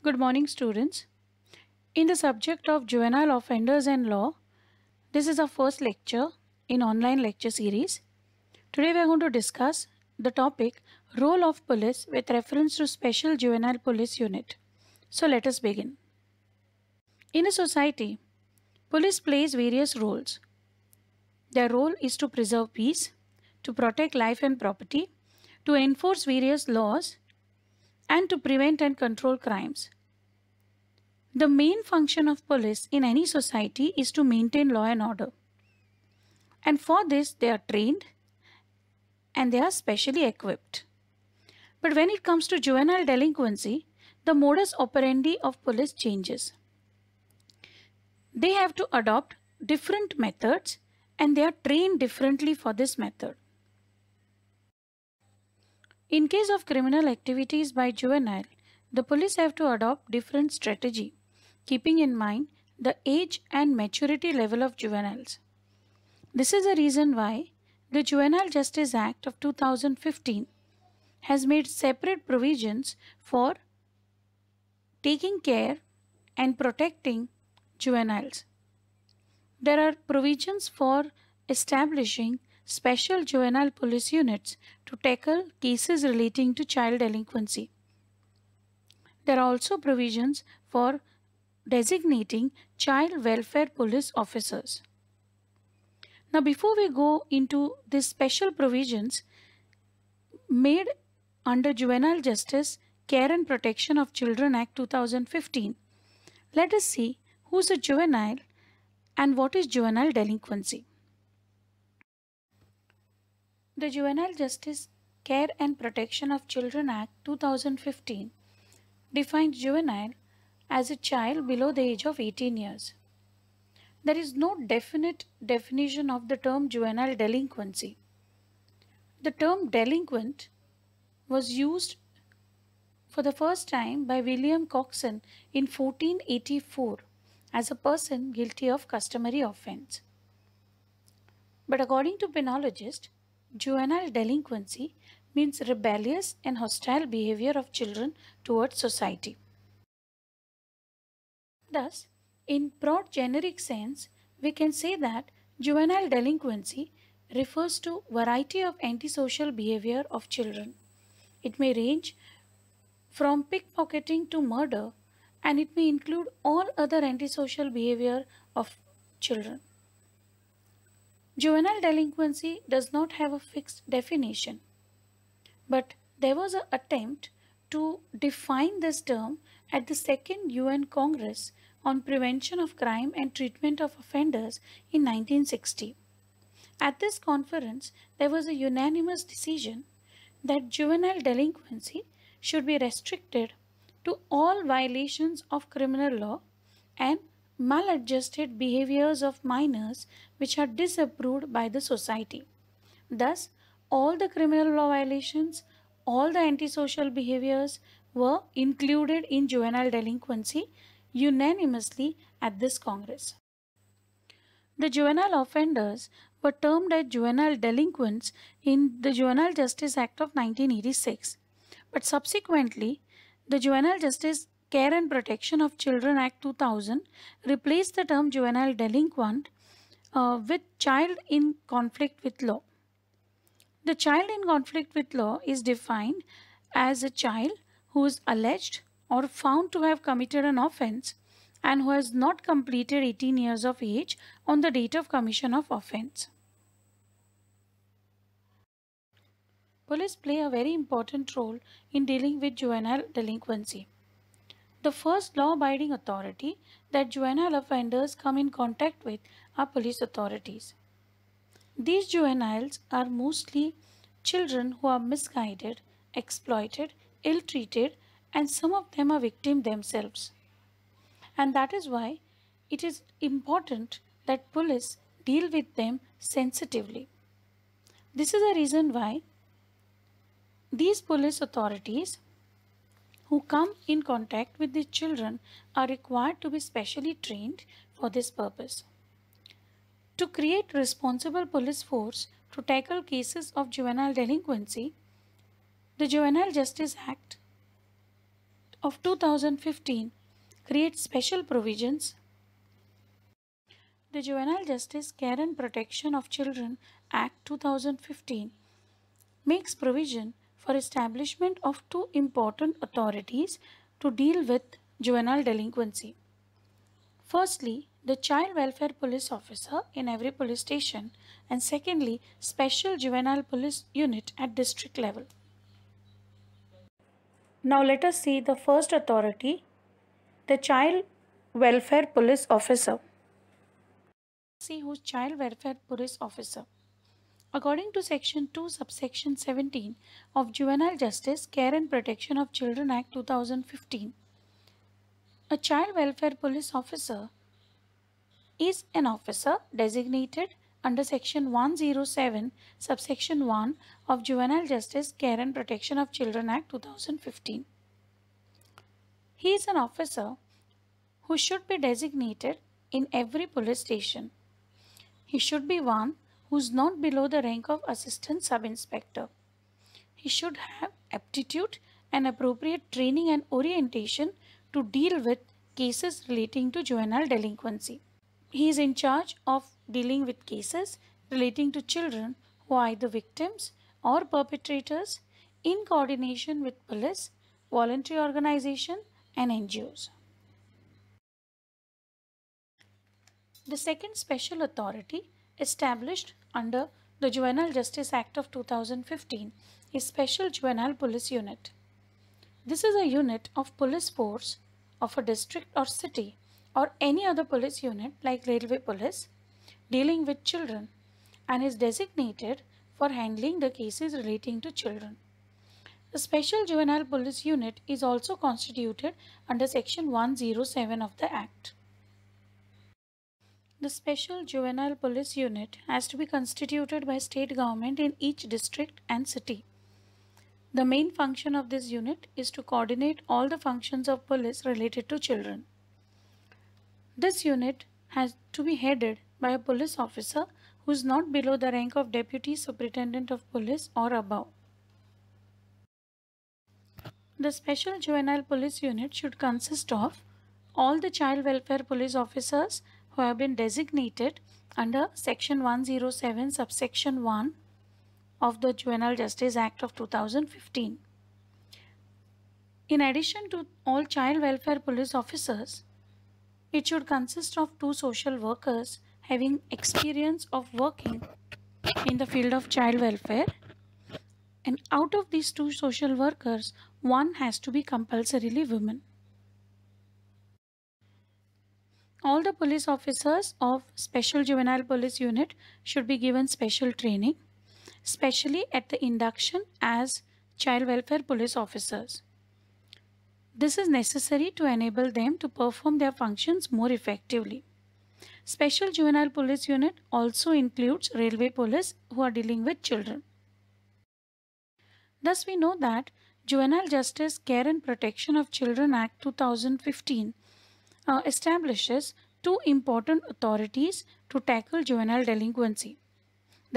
Good morning students. In the subject of juvenile offenders and law, this is our first lecture in online lecture series. Today we are going to discuss the topic role of police with reference to special juvenile police unit. So let us begin. In a society, police plays various roles. Their role is to preserve peace, to protect life and property, to enforce various laws, and to prevent and control crimes. The main function of police in any society is to maintain law and order. And for this, they are trained and they are specially equipped. But when it comes to juvenile delinquency, the modus operandi of police changes. They have to adopt different methods and they are trained differently for this method. In case of criminal activities by juvenile, the police have to adopt different strategy, keeping in mind the age and maturity level of juveniles. This is the reason why the Juvenile Justice Act of 2015 has made separate provisions for taking care and protecting juveniles. There are provisions for establishing special juvenile police units to tackle cases relating to child delinquency. There are also provisions for designating child welfare police officers. Now before we go into the special provisions made under Juvenile Justice Care and Protection of Children Act 2015, let us see who is a juvenile and what is juvenile delinquency. The Juvenile Justice Care and Protection of Children Act 2015 defines juvenile as a child below the age of 18 years. There is no definite definition of the term juvenile delinquency. The term delinquent was used for the first time by William Coxon in 1484 as a person guilty of customary offence. But according to penologists, Juvenile delinquency means rebellious and hostile behavior of children towards society. Thus, in broad generic sense, we can say that juvenile delinquency refers to variety of antisocial behavior of children. It may range from pickpocketing to murder and it may include all other antisocial behavior of children. Juvenile delinquency does not have a fixed definition, but there was an attempt to define this term at the second UN Congress on Prevention of Crime and Treatment of Offenders in 1960. At this conference, there was a unanimous decision that juvenile delinquency should be restricted to all violations of criminal law and maladjusted behaviors of minors which are disapproved by the society. Thus, all the criminal law violations, all the antisocial behaviors were included in juvenile delinquency unanimously at this Congress. The juvenile offenders were termed as juvenile delinquents in the Juvenile Justice Act of 1986. But subsequently, the Juvenile Justice Care and Protection of Children Act 2000 replaced the term juvenile delinquent uh, with child in conflict with law. The child in conflict with law is defined as a child who is alleged or found to have committed an offense and who has not completed 18 years of age on the date of commission of offense. Police play a very important role in dealing with juvenile delinquency. The first law-abiding authority that juvenile offenders come in contact with are police authorities. These juveniles are mostly children who are misguided, exploited, ill-treated and some of them are victims themselves. And that is why it is important that police deal with them sensitively. This is the reason why these police authorities who come in contact with the children are required to be specially trained for this purpose. To create responsible police force to tackle cases of juvenile delinquency, the Juvenile Justice Act of 2015 creates special provisions. The Juvenile Justice Care and Protection of Children Act 2015 makes provision for establishment of two important authorities to deal with juvenile delinquency. Firstly, the child welfare police officer in every police station and secondly, special juvenile police unit at district level. Now let us see the first authority, the child welfare police officer. See who's child welfare police officer. According to Section 2, Subsection 17 of Juvenile Justice Care and Protection of Children Act 2015, a child welfare police officer is an officer designated under Section 107, Subsection 1 of Juvenile Justice Care and Protection of Children Act 2015. He is an officer who should be designated in every police station. He should be one who is not below the rank of assistant sub-inspector. He should have aptitude and appropriate training and orientation to deal with cases relating to juvenile delinquency. He is in charge of dealing with cases relating to children who are either victims or perpetrators in coordination with police, voluntary organization and NGOs. The second special authority established under the Juvenile Justice Act of 2015 a Special Juvenile Police Unit. This is a unit of police force of a district or city or any other police unit like railway police dealing with children and is designated for handling the cases relating to children. The Special Juvenile Police Unit is also constituted under Section 107 of the Act. The Special Juvenile Police Unit has to be constituted by state government in each district and city. The main function of this unit is to coordinate all the functions of police related to children. This unit has to be headed by a police officer who is not below the rank of Deputy Superintendent of Police or above. The Special Juvenile Police Unit should consist of all the child welfare police officers who have been designated under section 107 subsection 1 of the Juvenile Justice Act of 2015. In addition to all child welfare police officers, it should consist of two social workers having experience of working in the field of child welfare and out of these two social workers, one has to be compulsorily women. All the police officers of Special Juvenile Police Unit should be given special training, especially at the induction as child welfare police officers. This is necessary to enable them to perform their functions more effectively. Special Juvenile Police Unit also includes railway police who are dealing with children. Thus, we know that Juvenile Justice Care and Protection of Children Act 2015 uh, establishes two important authorities to tackle juvenile delinquency.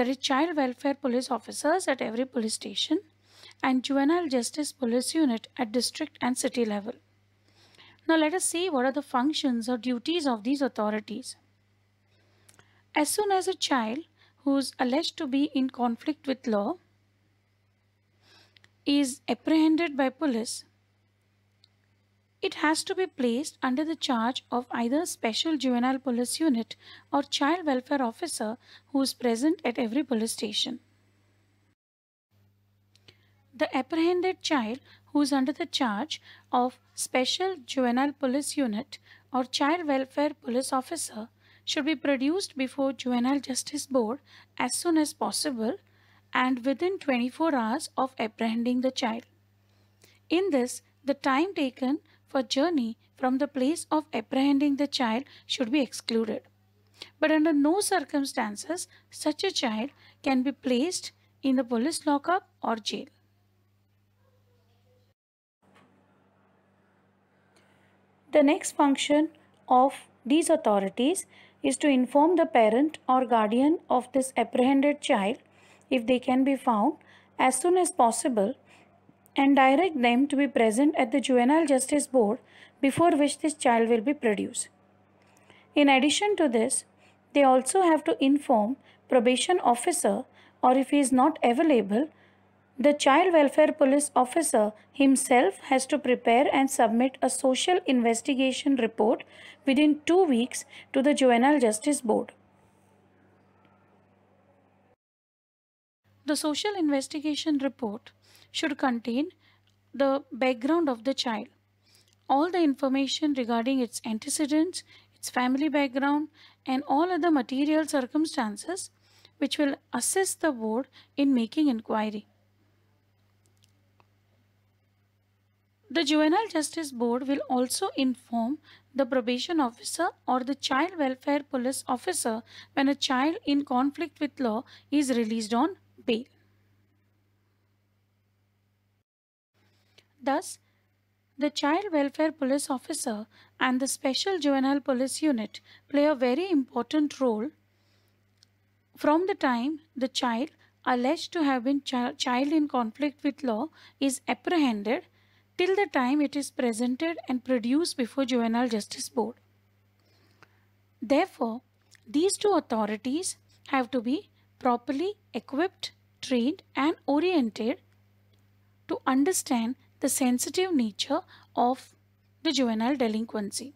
are child welfare police officers at every police station and juvenile justice police unit at district and city level. Now let us see what are the functions or duties of these authorities. As soon as a child who is alleged to be in conflict with law is apprehended by police, it has to be placed under the charge of either special juvenile police unit or child welfare officer who is present at every police station. The apprehended child who is under the charge of special juvenile police unit or child welfare police officer should be produced before Juvenile Justice Board as soon as possible and within 24 hours of apprehending the child. In this, the time taken for journey from the place of apprehending the child should be excluded. But under no circumstances, such a child can be placed in the police lockup or jail. The next function of these authorities is to inform the parent or guardian of this apprehended child if they can be found as soon as possible and direct them to be present at the Juvenile Justice Board before which this child will be produced. In addition to this, they also have to inform probation officer or if he is not available, the child welfare police officer himself has to prepare and submit a social investigation report within two weeks to the Juvenile Justice Board. The social investigation report should contain the background of the child, all the information regarding its antecedents, its family background and all other material circumstances which will assist the board in making inquiry. The Juvenile Justice Board will also inform the probation officer or the child welfare police officer when a child in conflict with law is released on bail. Thus, the Child Welfare Police Officer and the Special Juvenile Police Unit play a very important role from the time the child alleged to have been chi child in conflict with law is apprehended till the time it is presented and produced before Juvenile Justice Board. Therefore, these two authorities have to be properly equipped, trained and oriented to understand the sensitive nature of the juvenile delinquency.